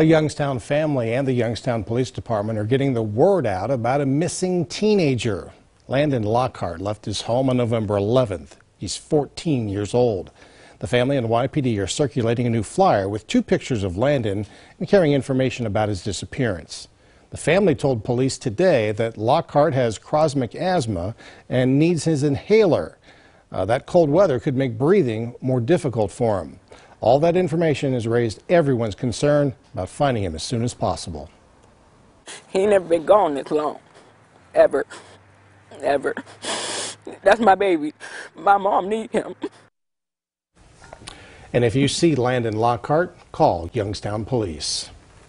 A Youngstown family and the Youngstown Police Department are getting the word out about a missing teenager. Landon Lockhart left his home on November 11th. He's 14 years old. The family and YPD are circulating a new flyer with two pictures of Landon and carrying information about his disappearance. The family told police today that Lockhart has chronic asthma and needs his inhaler. Uh, that cold weather could make breathing more difficult for him. All that information has raised everyone's concern about finding him as soon as possible. He ain't never been gone this long. Ever. Ever. That's my baby. My mom needs him. And if you see Landon Lockhart, call Youngstown Police.